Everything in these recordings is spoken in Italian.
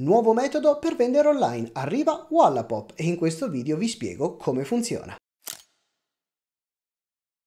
Nuovo metodo per vendere online, arriva Wallapop e in questo video vi spiego come funziona.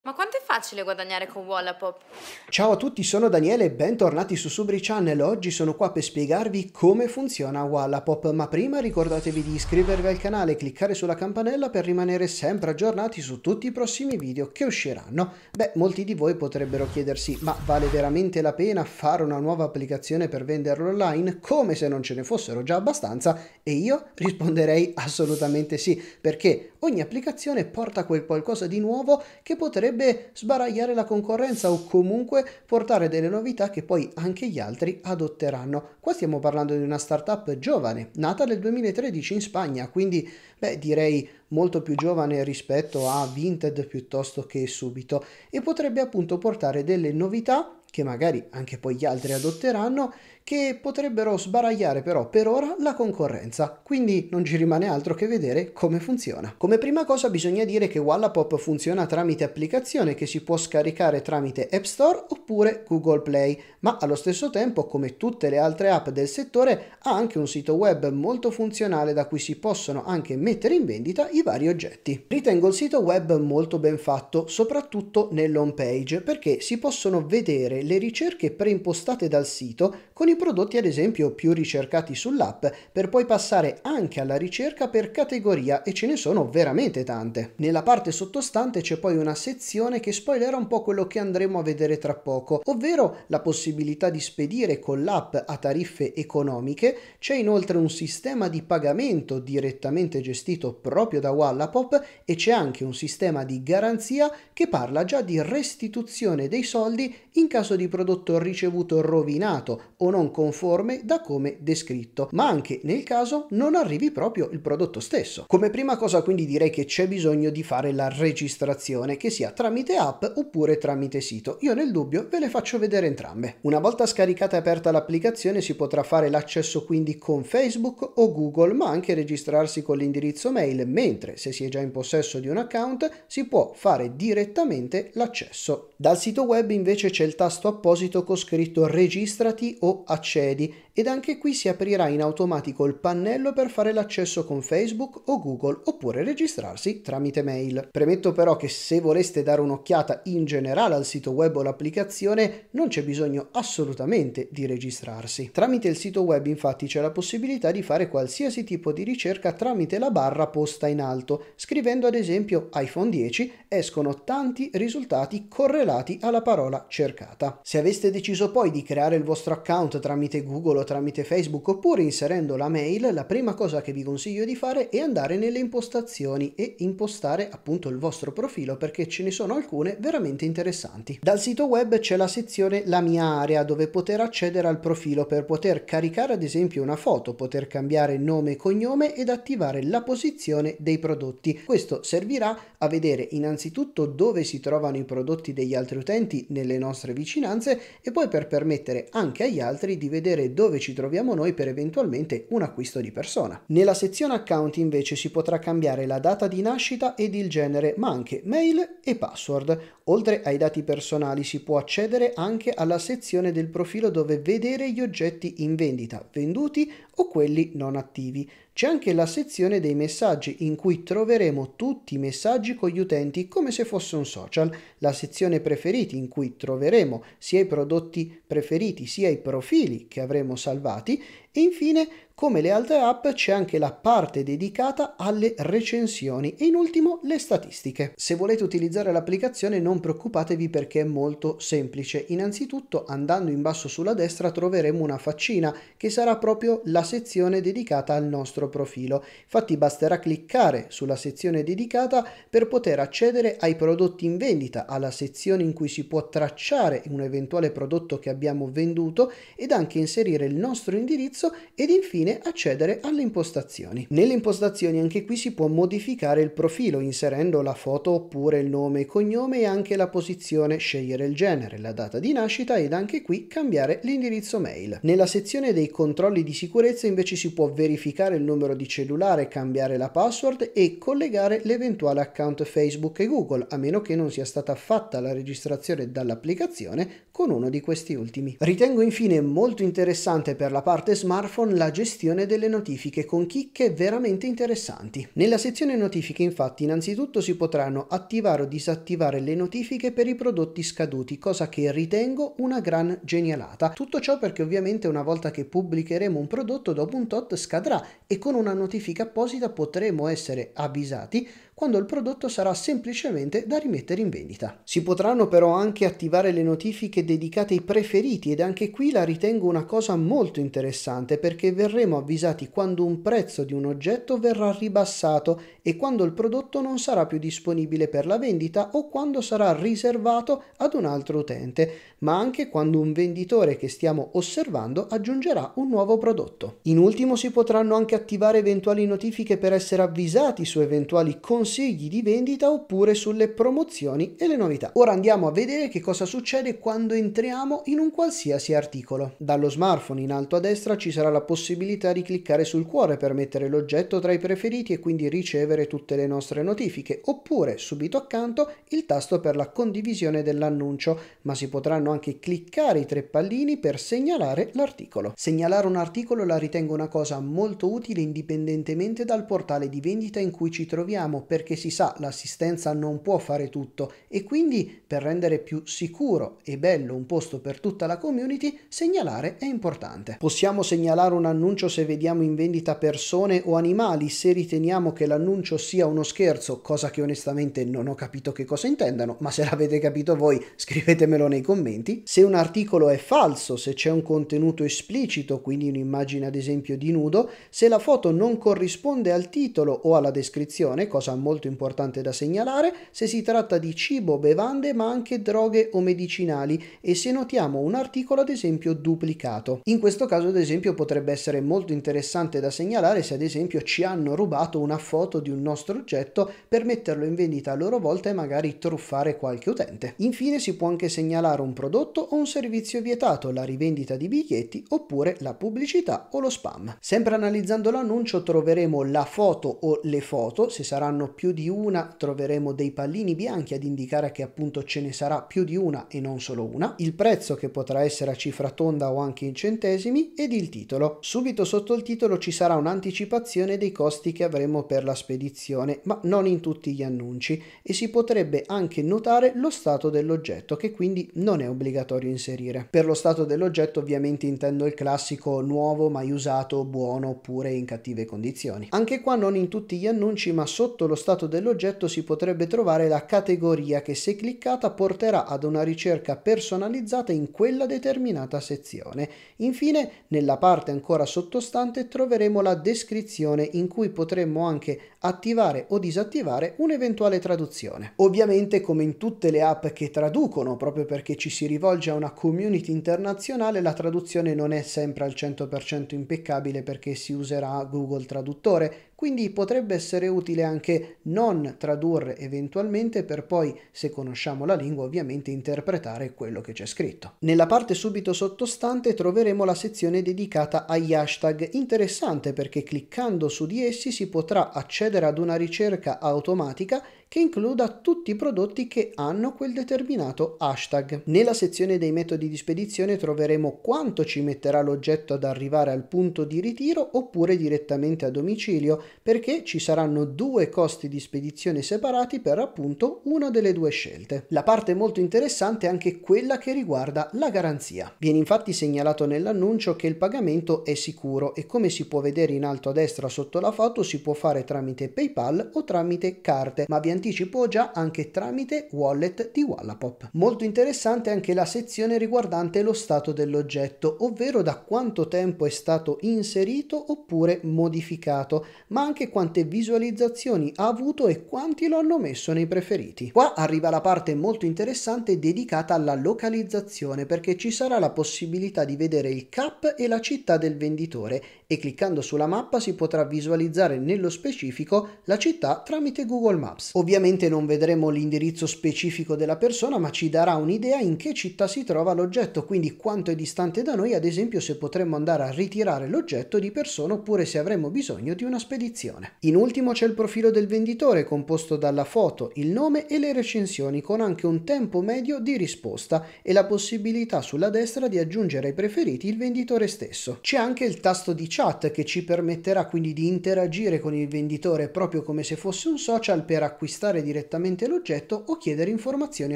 Ma quanto è facile guadagnare con Wallapop? Ciao a tutti, sono Daniele e bentornati su Subri Channel. Oggi sono qua per spiegarvi come funziona Wallapop, ma prima ricordatevi di iscrivervi al canale e cliccare sulla campanella per rimanere sempre aggiornati su tutti i prossimi video che usciranno. Beh, molti di voi potrebbero chiedersi, ma vale veramente la pena fare una nuova applicazione per venderlo online? Come se non ce ne fossero già abbastanza? E io risponderei assolutamente sì, perché ogni applicazione porta quel qualcosa di nuovo che potrebbe sbaragliare la concorrenza o comunque portare delle novità che poi anche gli altri adotteranno. Qua stiamo parlando di una startup giovane, nata nel 2013 in Spagna, quindi beh direi molto più giovane rispetto a Vinted piuttosto che subito e potrebbe appunto portare delle novità che magari anche poi gli altri adotteranno, che potrebbero sbaragliare però per ora la concorrenza, quindi non ci rimane altro che vedere come funziona. Come prima cosa bisogna dire che Wallapop funziona tramite applicazione che si può scaricare tramite App Store oppure Google Play, ma allo stesso tempo, come tutte le altre app del settore, ha anche un sito web molto funzionale da cui si possono anche mettere mettere in vendita i vari oggetti. Ritengo il sito web molto ben fatto, soprattutto nell'home page, perché si possono vedere le ricerche preimpostate dal sito con i prodotti ad esempio più ricercati sull'app, per poi passare anche alla ricerca per categoria e ce ne sono veramente tante. Nella parte sottostante c'è poi una sezione che spoilerà un po' quello che andremo a vedere tra poco, ovvero la possibilità di spedire con l'app a tariffe economiche, c'è inoltre un sistema di pagamento direttamente gestito gestito proprio da Wallapop e c'è anche un sistema di garanzia che parla già di restituzione dei soldi in caso di prodotto ricevuto rovinato o non conforme da come descritto, ma anche nel caso non arrivi proprio il prodotto stesso. Come prima cosa quindi direi che c'è bisogno di fare la registrazione, che sia tramite app oppure tramite sito. Io nel dubbio ve le faccio vedere entrambe. Una volta scaricata e aperta l'applicazione si potrà fare l'accesso quindi con Facebook o Google, ma anche registrarsi con l'indirizzo l'indirizzo mail, mentre se si è già in possesso di un account si può fare direttamente l'accesso. Dal sito web invece c'è il tasto apposito con scritto registrati o accedi ed anche qui si aprirà in automatico il pannello per fare l'accesso con Facebook o Google oppure registrarsi tramite mail. Premetto però che se voleste dare un'occhiata in generale al sito web o l'applicazione non c'è bisogno assolutamente di registrarsi. Tramite il sito web infatti c'è la possibilità di fare qualsiasi tipo di ricerca tramite la barra posta in alto, scrivendo ad esempio iPhone 10 escono tanti risultati correlati alla parola cercata. Se aveste deciso poi di creare il vostro account tramite Google solo tramite Facebook oppure inserendo la mail, la prima cosa che vi consiglio di fare è andare nelle impostazioni e impostare appunto il vostro profilo perché ce ne sono alcune veramente interessanti. Dal sito web c'è la sezione La mia area dove poter accedere al profilo per poter caricare ad esempio una foto, poter cambiare nome e cognome ed attivare la posizione dei prodotti. Questo servirà a vedere innanzitutto dove si trovano i prodotti degli altri utenti nelle nostre vicinanze e poi per permettere anche agli altri di vedere dove dove ci troviamo noi per eventualmente un acquisto di persona. Nella sezione account invece si potrà cambiare la data di nascita ed il genere, ma anche mail e password. Oltre ai dati personali si può accedere anche alla sezione del profilo dove vedere gli oggetti in vendita, venduti o quelli non attivi. C'è anche la sezione dei messaggi in cui troveremo tutti i messaggi con gli utenti come se fosse un social, la sezione preferiti in cui troveremo sia i prodotti preferiti sia i profili che avremo salvati e infine come le altre app c'è anche la parte dedicata alle recensioni e in ultimo le statistiche. Se volete utilizzare l'applicazione non preoccupatevi perché è molto semplice. Innanzitutto andando in basso sulla destra troveremo una faccina che sarà proprio la sezione dedicata al nostro profilo. Infatti basterà cliccare sulla sezione dedicata per poter accedere ai prodotti in vendita, alla sezione in cui si può tracciare un eventuale prodotto che abbiamo venduto ed anche inserire il nostro indirizzo ed infine infine accedere alle impostazioni. Nelle impostazioni anche qui si può modificare il profilo inserendo la foto oppure il nome e cognome e anche la posizione, scegliere il genere, la data di nascita ed anche qui cambiare l'indirizzo mail. Nella sezione dei controlli di sicurezza invece si può verificare il numero di cellulare, cambiare la password e collegare l'eventuale account Facebook e Google, a meno che non sia stata fatta la registrazione dall'applicazione con uno di questi ultimi. Ritengo infine molto interessante per la parte smartphone la gestione delle notifiche con chicche veramente interessanti. Nella sezione notifiche infatti innanzitutto si potranno attivare o disattivare le notifiche per i prodotti scaduti, cosa che ritengo una gran genialata. Tutto ciò perché ovviamente una volta che pubblicheremo un prodotto dopo un tot scadrà e con una notifica apposita potremo essere avvisati quando il prodotto sarà semplicemente da rimettere in vendita. Si potranno però anche attivare le notifiche dedicate ai preferiti ed anche qui la ritengo una cosa molto interessante perché verremo avvisati quando un prezzo di un oggetto verrà ribassato e quando il prodotto non sarà più disponibile per la vendita o quando sarà riservato ad un altro utente, ma anche quando un venditore che stiamo osservando aggiungerà un nuovo prodotto. In ultimo si potranno anche attivare eventuali notifiche per essere avvisati su eventuali considerazioni consigli di vendita oppure sulle promozioni e le novità. Ora andiamo a vedere che cosa succede quando entriamo in un qualsiasi articolo. Dallo smartphone in alto a destra ci sarà la possibilità di cliccare sul cuore per mettere l'oggetto tra i preferiti e quindi ricevere tutte le nostre notifiche, oppure subito accanto il tasto per la condivisione dell'annuncio, ma si potranno anche cliccare i tre pallini per segnalare l'articolo. Segnalare un articolo la ritengo una cosa molto utile indipendentemente dal portale di vendita in cui ci troviamo perché si sa l'assistenza non può fare tutto e quindi per rendere più sicuro e bello un posto per tutta la community segnalare è importante. Possiamo segnalare un annuncio se vediamo in vendita persone o animali, se riteniamo che l'annuncio sia uno scherzo, cosa che onestamente non ho capito che cosa intendano, ma se l'avete capito voi scrivetemelo nei commenti. Se un articolo è falso, se c'è un contenuto esplicito, quindi un'immagine ad esempio di nudo, se la foto non corrisponde al titolo o alla descrizione, cosa molto importante da segnalare se si tratta di cibo, bevande ma anche droghe o medicinali e se notiamo un articolo ad esempio duplicato. In questo caso ad esempio potrebbe essere molto interessante da segnalare se ad esempio ci hanno rubato una foto di un nostro oggetto per metterlo in vendita a loro volta e magari truffare qualche utente. Infine si può anche segnalare un prodotto o un servizio vietato, la rivendita di biglietti oppure la pubblicità o lo spam. Sempre analizzando l'annuncio troveremo la foto o le foto, se saranno più di una, troveremo dei pallini bianchi ad indicare che appunto ce ne sarà più di una e non solo una, il prezzo che potrà essere a cifra tonda o anche in centesimi ed il titolo. Subito sotto il titolo ci sarà un'anticipazione dei costi che avremo per la spedizione, ma non in tutti gli annunci e si potrebbe anche notare lo stato dell'oggetto che quindi non è obbligatorio inserire. Per lo stato dell'oggetto ovviamente intendo il classico nuovo mai usato, buono oppure in cattive condizioni. Anche qua non in tutti gli annunci ma sotto lo stato dell'oggetto si potrebbe trovare la categoria che se cliccata porterà ad una ricerca personalizzata in quella determinata sezione. Infine, nella parte ancora sottostante troveremo la descrizione in cui potremmo anche attivare o disattivare un'eventuale traduzione. Ovviamente, come in tutte le app che traducono, proprio perché ci si rivolge a una community internazionale, la traduzione non è sempre al 100% impeccabile perché si userà Google Traduttore, quindi potrebbe essere utile anche non tradurre eventualmente per poi, se conosciamo la lingua, ovviamente interpretare quello che c'è scritto. Nella parte subito sottostante troveremo la sezione dedicata agli hashtag, interessante perché cliccando su di essi si potrà accedere ad una ricerca automatica che includa tutti i prodotti che hanno quel determinato hashtag. Nella sezione dei metodi di spedizione troveremo quanto ci metterà l'oggetto ad arrivare al punto di ritiro oppure direttamente a domicilio, perché ci saranno due costi di spedizione separati per appunto una delle due scelte. La parte molto interessante è anche quella che riguarda la garanzia. Viene infatti segnalato nell'annuncio che il pagamento è sicuro e come si può vedere in alto a destra sotto la foto si può fare tramite PayPal o tramite carte, ma vi anticipo già anche tramite wallet di Wallapop. Molto interessante anche la sezione riguardante lo stato dell'oggetto, ovvero da quanto tempo è stato inserito oppure modificato, ma anche quante visualizzazioni ha avuto e quanti lo hanno messo nei preferiti. Qua arriva la parte molto interessante dedicata alla localizzazione perché ci sarà la possibilità di vedere il cap e la città del venditore e cliccando sulla mappa si potrà visualizzare nello specifico la città tramite Google Maps. Ovviamente Ovviamente non vedremo l'indirizzo specifico della persona, ma ci darà un'idea in che città si trova l'oggetto, quindi quanto è distante da noi, ad esempio se potremmo andare a ritirare l'oggetto di persona oppure se avremmo bisogno di una spedizione. In ultimo c'è il profilo del venditore, composto dalla foto, il nome e le recensioni, con anche un tempo medio di risposta e la possibilità sulla destra di aggiungere ai preferiti il venditore stesso. C'è anche il tasto di chat che ci permetterà quindi di interagire con il venditore proprio come se fosse un social per acquistare acquistare direttamente l'oggetto o chiedere informazioni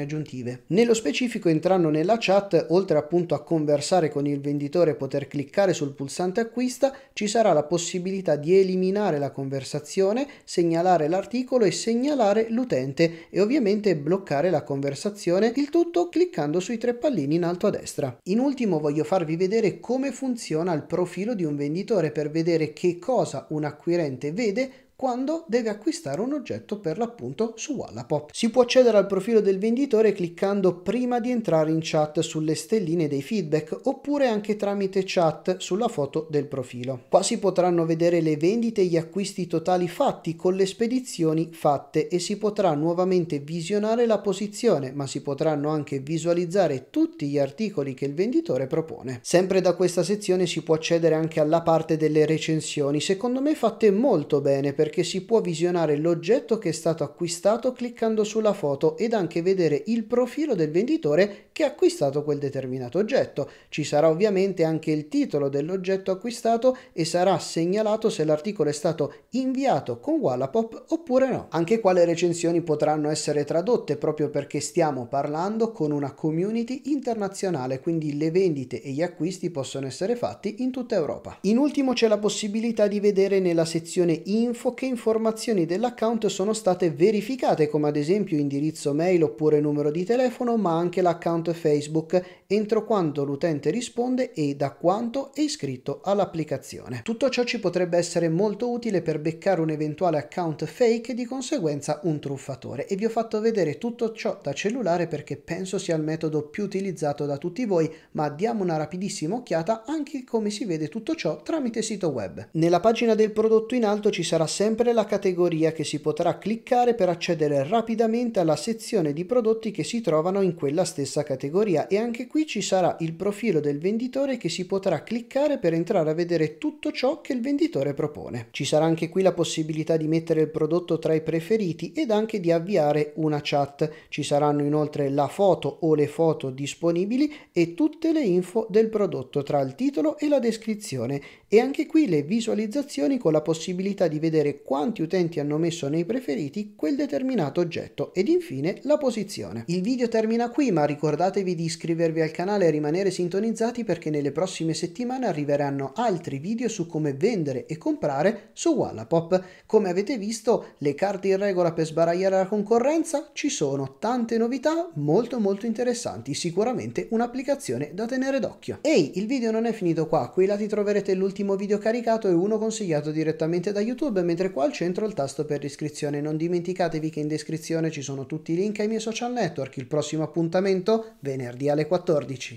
aggiuntive. Nello specifico entrando nella chat, oltre appunto a conversare con il venditore e poter cliccare sul pulsante acquista, ci sarà la possibilità di eliminare la conversazione, segnalare l'articolo e segnalare l'utente e ovviamente bloccare la conversazione, il tutto cliccando sui tre pallini in alto a destra. In ultimo voglio farvi vedere come funziona il profilo di un venditore per vedere che cosa un acquirente vede quando deve acquistare un oggetto per l'appunto su Wallapop. Si può accedere al profilo del venditore cliccando prima di entrare in chat sulle stelline dei feedback oppure anche tramite chat sulla foto del profilo. Qua si potranno vedere le vendite e gli acquisti totali fatti con le spedizioni fatte e si potrà nuovamente visionare la posizione ma si potranno anche visualizzare tutti gli articoli che il venditore propone. Sempre da questa sezione si può accedere anche alla parte delle recensioni secondo me fatte molto bene per perché si può visionare l'oggetto che è stato acquistato cliccando sulla foto ed anche vedere il profilo del venditore che ha acquistato quel determinato oggetto. Ci sarà ovviamente anche il titolo dell'oggetto acquistato e sarà segnalato se l'articolo è stato inviato con Wallapop oppure no. Anche qua le recensioni potranno essere tradotte proprio perché stiamo parlando con una community internazionale, quindi le vendite e gli acquisti possono essere fatti in tutta Europa. In ultimo c'è la possibilità di vedere nella sezione info che informazioni dell'account sono state verificate come ad esempio indirizzo mail oppure numero di telefono ma anche l'account account Facebook entro quando l'utente risponde e da quanto è iscritto all'applicazione. Tutto ciò ci potrebbe essere molto utile per beccare un eventuale account fake e di conseguenza un truffatore e vi ho fatto vedere tutto ciò da cellulare perché penso sia il metodo più utilizzato da tutti voi, ma diamo una rapidissima occhiata anche come si vede tutto ciò tramite sito web. Nella pagina del prodotto in alto ci sarà sempre la categoria che si potrà cliccare per accedere rapidamente alla sezione di prodotti che si trovano in quella stessa categoria categoria e anche qui ci sarà il profilo del venditore che si potrà cliccare per entrare a vedere tutto ciò che il venditore propone. Ci sarà anche qui la possibilità di mettere il prodotto tra i preferiti ed anche di avviare una chat. Ci saranno inoltre la foto o le foto disponibili e tutte le info del prodotto tra il titolo e la descrizione e anche qui le visualizzazioni con la possibilità di vedere quanti utenti hanno messo nei preferiti quel determinato oggetto ed infine la posizione. Il video termina qui ma ricordate ricordatevi di iscrivervi al canale e rimanere sintonizzati perché nelle prossime settimane arriveranno altri video su come vendere e comprare su Wallapop. Come avete visto, le carte in regola per sbaragliare la concorrenza ci sono tante novità molto molto interessanti, sicuramente un'applicazione da tenere d'occhio. Ehi, il video non è finito qua, qui là ti troverete l'ultimo video caricato e uno consigliato direttamente da YouTube, mentre qua al centro il tasto per iscrizione. Non dimenticatevi che in descrizione ci sono tutti i link ai miei social network. Il prossimo appuntamento venerdì alle 14.